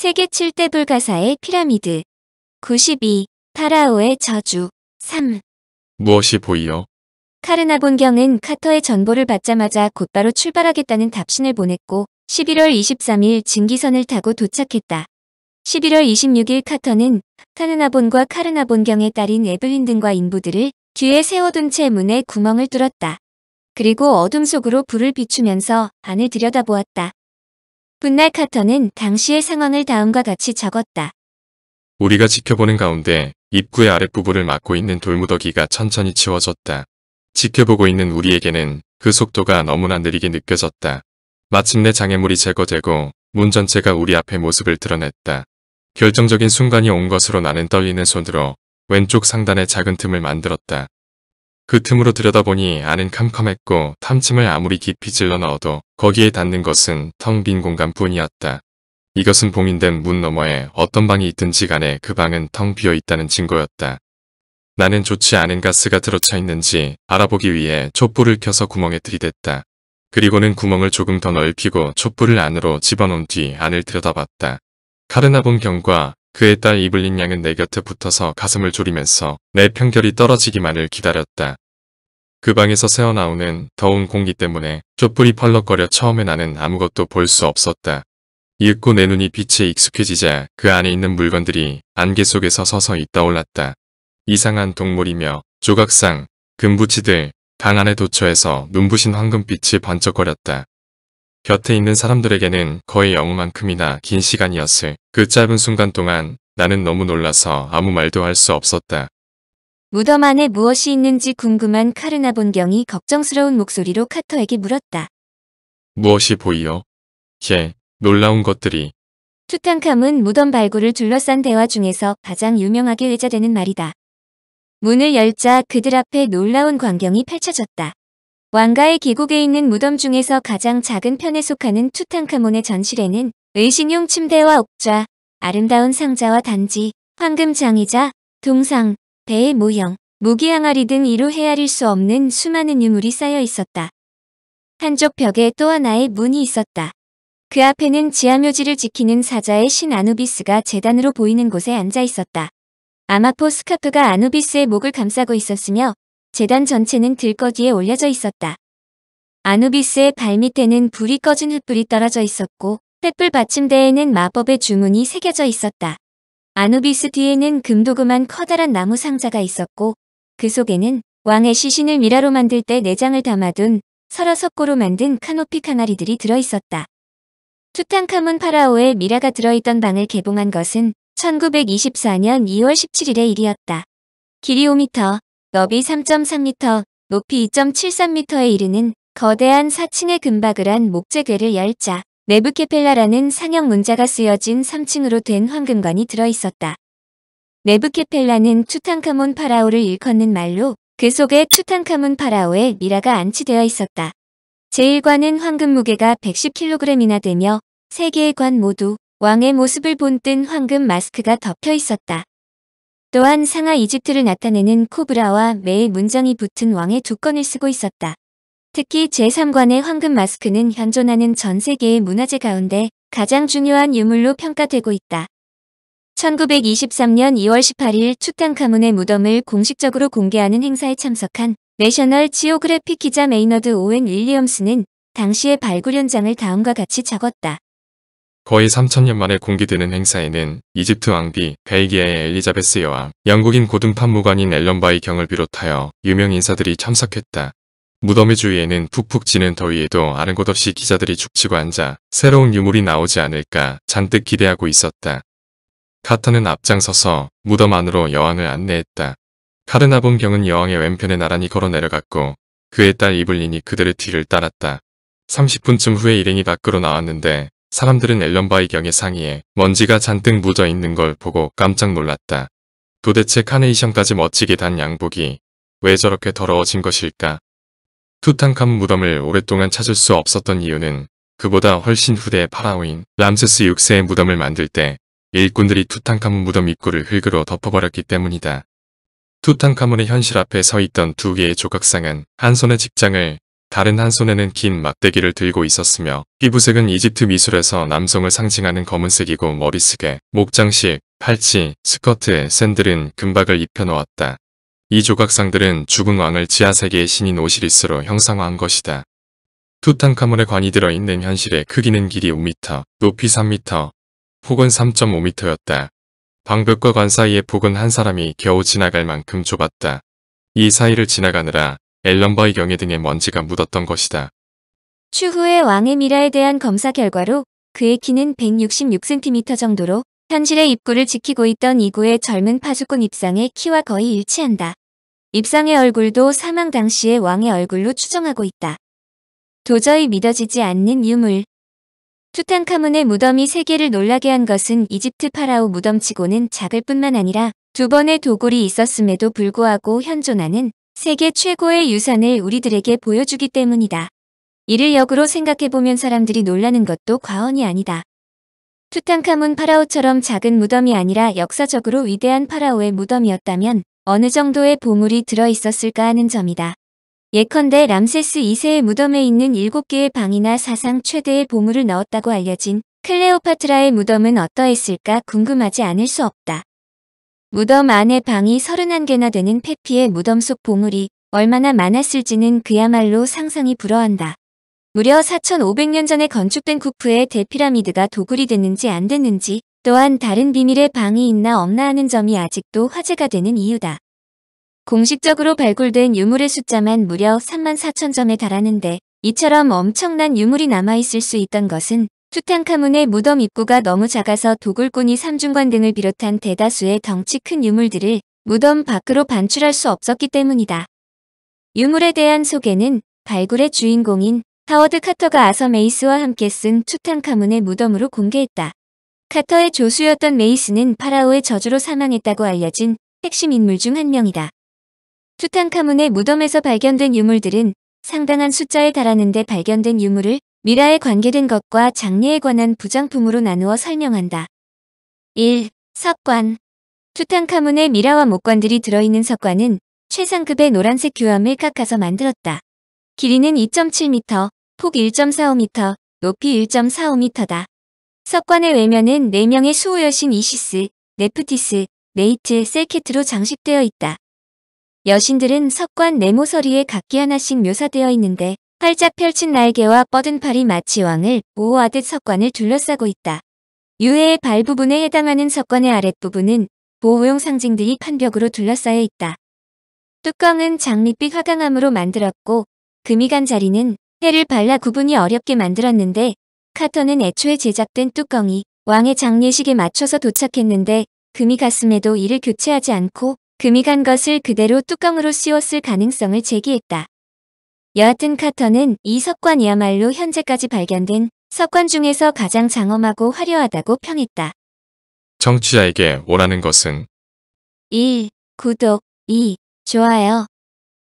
세계 7대 불가사의 피라미드 92. 파라오의 저주 3. 무엇이 보이요? 카르나본경은 카터의 전보를 받자마자 곧바로 출발하겠다는 답신을 보냈고 11월 23일 증기선을 타고 도착했다. 11월 26일 카터는 카르나본과 카르나본경의 딸인 에블린 등과 인부들을 귀에 세워둔 채 문에 구멍을 뚫었다. 그리고 어둠 속으로 불을 비추면서 안을 들여다보았다. 분날 카터는 당시의 상황을 다음과 같이 적었다. 우리가 지켜보는 가운데 입구의 아랫부분을 막고 있는 돌무더기가 천천히 치워졌다. 지켜보고 있는 우리에게는 그 속도가 너무나 느리게 느껴졌다. 마침내 장애물이 제거되고 문 전체가 우리 앞에 모습을 드러냈다. 결정적인 순간이 온 것으로 나는 떨리는 손으로 왼쪽 상단에 작은 틈을 만들었다. 그 틈으로 들여다보니 안은 캄캄했고 탐침을 아무리 깊이 찔러 넣어도 거기에 닿는 것은 텅 빈 공간뿐이었다. 이것은 봉인된 문 너머에 어떤 방이 있든지 간에 그 방은 텅 비어 있다는 증거였다. 나는 좋지 않은 가스가 들어차 있는지 알아보기 위해 촛불을 켜서 구멍에 들이댔다. 그리고는 구멍을 조금 더 넓히고 촛불을 안으로 집어넣은 뒤 안을 들여다봤다. 카르나본 경과 그의 딸 이블린 양은 내 곁에 붙어서 가슴을 졸이면서 내 편결이 떨어지기만을 기다렸다. 그 방에서 새어나오는 더운 공기 때문에 촛불이 펄럭거려 처음에 나는 아무것도 볼 수 없었다. 이윽고 내 눈이 빛에 익숙해지자 그 안에 있는 물건들이 안개 속에서 서서히 떠올랐다. 이상한 동물이며 조각상, 금부치들강안에 도처에서 눈부신 황금빛이 번쩍거렸다. 곁에 있는 사람들에게는 거의 영우만큼이나 긴 시간이었을 그 짧은 순간 동안 나는 너무 놀라서 아무 말도 할 수 없었다. 무덤 안에 무엇이 있는지 궁금한 카르나 본경이 걱정스러운 목소리로 카터에게 물었다. 무엇이 보이요? 예, 놀라운 것들이. 투탕캄은 무덤 발굴을 둘러싼 대화 중에서 가장 유명하게 의자되는 말이다. 문을 열자 그들 앞에 놀라운 광경이 펼쳐졌다. 왕가의 기국에 있는 무덤 중에서 가장 작은 편에 속하는 투탕카몬의 전실에는 의식용 침대와 옥좌, 아름다운 상자와 단지, 황금 장이자 동상, 배의 모형, 무기 항아리 등 이루 헤아릴 수 없는 수많은 유물이 쌓여 있었다. 한쪽 벽에 또 하나의 문이 있었다. 그 앞에는 지하묘지를 지키는 사자의 신 아누비스가 재단으로 보이는 곳에 앉아 있었다. 아마포 스카프가 아누비스의 목을 감싸고 있었으며 재단 전체는 들거기에 올려져 있었다. 아누비스의 발밑에는 불이 꺼진 횃불이 떨어져 있었고 횃불 받침대에는 마법의 주문이 새겨져 있었다. 아누비스 뒤에는 금도그만 커다란 나무 상자가 있었고 그 속에는 왕의 시신을 미라로 만들 때 내장을 담아둔 서러석고로 만든 카노피 카나리들이 들어있었다. 투탕카문 파라오의 미라가 들어있던 방을 개봉한 것은 1924년 2월 17일의 일이었다. 길이 5터 너비 3.3m, 높이 2.73m에 이르는 거대한 4층의 금박을 한 목재괴를 열자 네브케펠라라는 상형 문자가 쓰여진 3층으로 된 황금관이 들어있었다. 네브케펠라는 투탕카몬 파라오를 일컫는 말로 그 속에 투탕카문 파라오의 미라가 안치되어 있었다. 제1관은 황금 무게가 110kg이나 되며 세개의관 모두 왕의 모습을 본뜬 황금 마스크가 덮여 있었다. 또한 상하 이집트를 나타내는 코브라와 매일 문장이 붙은 왕의 두건을 쓰고 있었다. 특히 제3관의 황금 마스크는 현존하는 전 세계의 문화재 가운데 가장 중요한 유물로 평가되고 있다. 1923년 2월 18일 투탕카문의 무덤을 공식적으로 공개하는 행사에 참석한 내셔널 지오그래픽 기자 메이너드 오웬 윌리엄스는 당시의 발굴 현장을 다음과 같이 적었다. 거의 3천년 만에 공개되는 행사에는 이집트 왕비, 벨기에의 엘리자베스 여왕, 영국인 고등 판무관인 앨런 바이 경을 비롯하여 유명 인사들이 참석했다. 무덤의 주위에는 푹푹 지는 더위에도 아는 곳 없이 기자들이 죽치고 앉아 새로운 유물이 나오지 않을까 잔뜩 기대하고 있었다. 카타는 앞장서서 무덤 안으로 여왕을 안내했다. 카르나본 경은 여왕의 왼편에 나란히 걸어 내려갔고 그의 딸 이블린이 그들의 뒤를 따랐다. 30분쯤 후에 일행이 밖으로 나왔는데 사람들은 앨런바이 경의 상의에 먼지가 잔뜩 묻어 있는 걸 보고 깜짝 놀랐다. 도대체 카네이션까지 멋지게 단 양복이 왜 저렇게 더러워진 것일까? 투탕카문 무덤을 오랫동안 찾을 수 없었던 이유는 그보다 훨씬 후대의 파라오인 람세스 6세의 무덤을 만들 때 일꾼들이 투탕카문 무덤 입구를 흙으로 덮어버렸기 때문이다. 투탕카문의 현실 앞에 서 있던 두 개의 조각상은 한 손에 직장을 다른 한 손에는 긴 막대기를 들고 있었으며 피부색은 이집트 미술에서 남성을 상징하는 검은색이고 머리색에 목장식, 팔찌, 스커트, 샌들은 금박을 입혀놓았다. 이 조각상들은 죽은 왕을 지하세계의 신인 오시리스로 형상화한 것이다. 투탕카문의 관이 들어있는 현실의 크기는 길이 5m, 높이 3m, 폭은 3.5m였다. 방벽과 관 사이의 폭은 한 사람이 겨우 지나갈 만큼 좁았다. 이 사이를 지나가느라 엘런바의 경에 등의 먼지가 묻었던 것이다. 추후에 왕의 미라에 대한 검사 결과로 그의 키는 166cm 정도로 현실의 입구를 지키고 있던 이구의 젊은 파수꾼 입상의 키와 거의 일치한다. 입상의 얼굴도 사망 당시의 왕의 얼굴로 추정하고 있다. 도저히 믿어지지 않는 유물. 투탕카문의 무덤이 세계를 놀라게 한 것은 이집트 파라오 무덤치고는 작을 뿐만 아니라 두 번의 도굴이 있었음에도 불구하고 현존하는 세계 최고의 유산을 우리들에게 보여주기 때문이다. 이를 역으로 생각해보면 사람들이 놀라는 것도 과언이 아니다. 투탕카문 파라오처럼 작은 무덤이 아니라 역사적으로 위대한 파라오의 무덤이었다면 어느 정도의 보물이 들어있었을까 하는 점이다. 예컨대 람세스 2세의 무덤에 있는 7개의 방이나 사상 최대의 보물을 넣었다고 알려진 클레오파트라의 무덤은 어떠했을까 궁금하지 않을 수 없다. 무덤 안에 방이 31개나 되는 페피의 무덤 속 보물이 얼마나 많았을지는 그야말로 상상이 불어한다. 무려 4,500년 전에 건축된 쿠프의 대피라미드가 도굴이 됐는지 안 됐는지 또한 다른 비밀의 방이 있나 없나 하는 점이 아직도 화제가 되는 이유다. 공식적으로 발굴된 유물의 숫자만 무려 34,000점에 달하는데 이처럼 엄청난 유물이 남아있을 수 있던 것은 투탕카문의 무덤 입구가 너무 작아서 도굴꾼이 삼중관 등을 비롯한 대다수의 덩치 큰 유물들을 무덤 밖으로 반출할 수 없었기 때문이다. 유물에 대한 소개는 발굴의 주인공인 하워드 카터가 아서 메이스와 함께 쓴 투탕카문의 무덤으로 공개했다. 카터의 조수였던 메이스는 파라오의 저주로 사망했다고 알려진 핵심 인물 중 한 명이다. 투탕카문의 무덤에서 발견된 유물들은 상당한 숫자에 달하는데 발견된 유물을 미라에 관계된 것과 장례에 관한 부장품으로 나누어 설명한다. 1. 석관 투탕카문의 미라와 목관들이 들어있는 석관은 최상급의 노란색 규함을 깎아서 만들었다. 길이는 2.7m, 폭 1.45m, 높이 1.45m다. 석관의 외면은 4명의 수호 여신 이시스, 네프티스, 네이트, 셀케트로 장식되어 있다. 여신들은 석관 네모서리에 각기 하나씩 묘사되어 있는데 활짝 펼친 날개와 뻗은 팔이 마치 왕을 보호하듯 석관을 둘러싸고 있다. 유해의 발 부분에 해당하는 석관의 아랫부분은 보호용 상징들이 판벽으로 둘러싸여 있다. 뚜껑은 장밋빛 화강암으로 만들었고 금이 간 자리는 해를 발라 구분이 어렵게 만들었는데 카터는 애초에 제작된 뚜껑이 왕의 장례식에 맞춰서 도착했는데 금이 갔음에도 이를 교체하지 않고 금이 간 것을 그대로 뚜껑으로 씌웠을 가능성을 제기했다. 여하튼 카터는 이 석관이야말로 현재까지 발견된 석관 중에서 가장 장엄하고 화려하다고 평했다. 정치자에게 원하는 것은 1. 구독 2. 좋아요